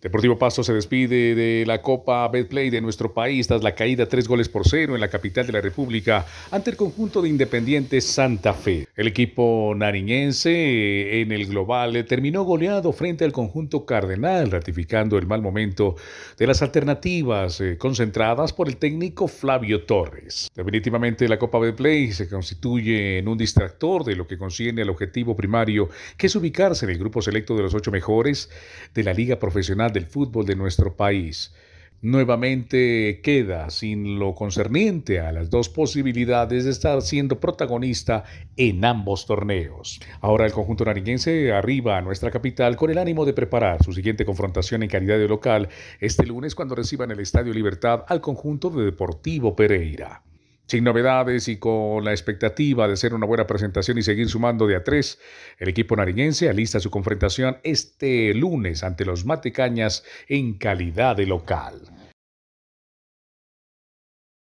Deportivo Pasto se despide de la Copa Betplay de nuestro país tras la caída tres goles por cero en la capital de la República ante el conjunto de Independiente Santa Fe. El equipo nariñense eh, en el global eh, terminó goleado frente al conjunto cardenal, ratificando el mal momento de las alternativas eh, concentradas por el técnico Flavio Torres. Definitivamente la Copa Betplay se constituye en un distractor de lo que consigue el objetivo primario, que es ubicarse en el grupo selecto de los ocho mejores de la Liga Profesional del fútbol de nuestro país. Nuevamente queda sin lo concerniente a las dos posibilidades de estar siendo protagonista en ambos torneos. Ahora el conjunto nariñense arriba a nuestra capital con el ánimo de preparar su siguiente confrontación en calidad de local este lunes cuando reciban el Estadio Libertad al conjunto de Deportivo Pereira. Sin novedades y con la expectativa de hacer una buena presentación y seguir sumando de a tres, el equipo nariñense alista su confrontación este lunes ante los Matecañas en calidad de local.